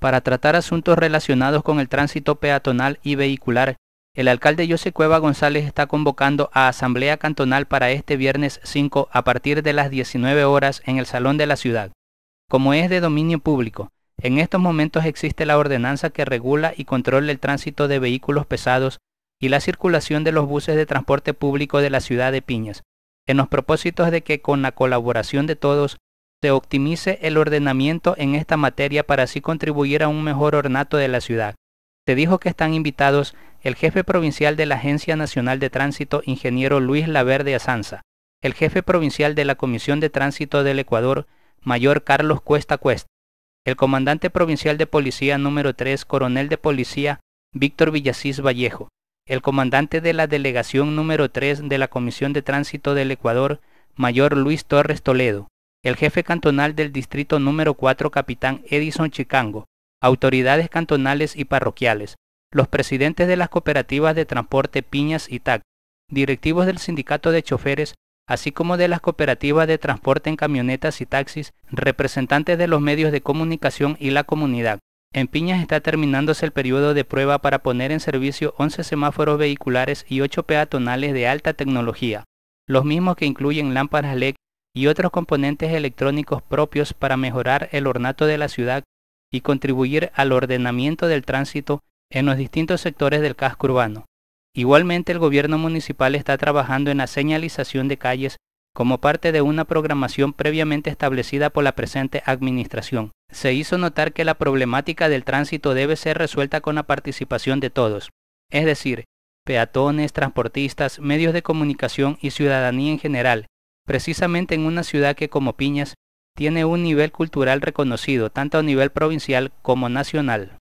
para tratar asuntos relacionados con el tránsito peatonal y vehicular, el alcalde José Cueva González está convocando a asamblea cantonal para este viernes 5 a partir de las 19 horas en el Salón de la Ciudad. Como es de dominio público, en estos momentos existe la ordenanza que regula y controla el tránsito de vehículos pesados y la circulación de los buses de transporte público de la ciudad de Piñas, en los propósitos de que con la colaboración de todos se optimice el ordenamiento en esta materia para así contribuir a un mejor ornato de la ciudad. Se dijo que están invitados el jefe provincial de la Agencia Nacional de Tránsito, ingeniero Luis Laverde Azanza, el jefe provincial de la Comisión de Tránsito del Ecuador, mayor Carlos Cuesta Cuesta, el comandante provincial de policía número 3, coronel de policía Víctor Villasís Vallejo, el comandante de la delegación número 3 de la Comisión de Tránsito del Ecuador, mayor Luis Torres Toledo, el jefe cantonal del distrito número 4, capitán Edison Chicango, autoridades cantonales y parroquiales, los presidentes de las cooperativas de transporte Piñas y TAC, directivos del sindicato de choferes, así como de las cooperativas de transporte en camionetas y taxis, representantes de los medios de comunicación y la comunidad. En Piñas está terminándose el periodo de prueba para poner en servicio 11 semáforos vehiculares y 8 peatonales de alta tecnología, los mismos que incluyen lámparas LED y otros componentes electrónicos propios para mejorar el ornato de la ciudad y contribuir al ordenamiento del tránsito en los distintos sectores del casco urbano. Igualmente el gobierno municipal está trabajando en la señalización de calles como parte de una programación previamente establecida por la presente administración. Se hizo notar que la problemática del tránsito debe ser resuelta con la participación de todos, es decir, peatones, transportistas, medios de comunicación y ciudadanía en general, precisamente en una ciudad que como Piñas tiene un nivel cultural reconocido tanto a nivel provincial como nacional.